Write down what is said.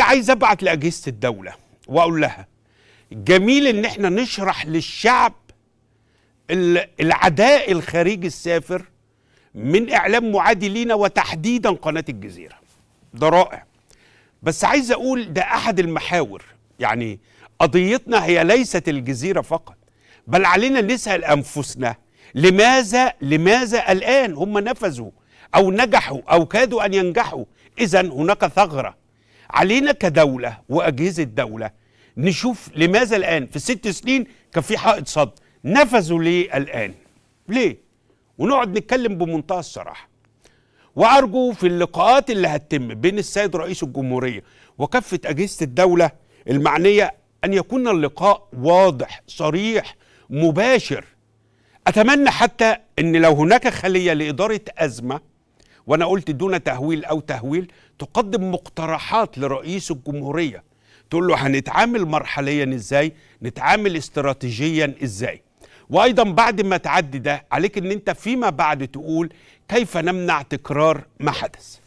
عايز ابعت لاجهزه الدوله واقول لها جميل ان احنا نشرح للشعب العداء الخارجي السافر من اعلام معادي لينا وتحديدا قناه الجزيره ده رائع بس عايز اقول ده احد المحاور يعني قضيتنا هي ليست الجزيره فقط بل علينا نسال انفسنا لماذا لماذا الان هم نفذوا او نجحوا او كادوا ان ينجحوا اذا هناك ثغره علينا كدولة وأجهزة دولة نشوف لماذا الآن في ست سنين كان في حائط صد نفذوا ليه الآن ليه ونقعد نتكلم بمنتهى الصراحة وأرجو في اللقاءات اللي هتتم بين السيد رئيس الجمهورية وكافة أجهزة الدولة المعنية أن يكون اللقاء واضح صريح مباشر أتمنى حتى أن لو هناك خلية لإدارة أزمة وانا قلت دون تهويل او تهويل تقدم مقترحات لرئيس الجمهوريه تقول له هنتعامل مرحليا ازاي نتعامل استراتيجيا ازاي وايضا بعد ما تعدي ده عليك ان انت فيما بعد تقول كيف نمنع تكرار ما حدث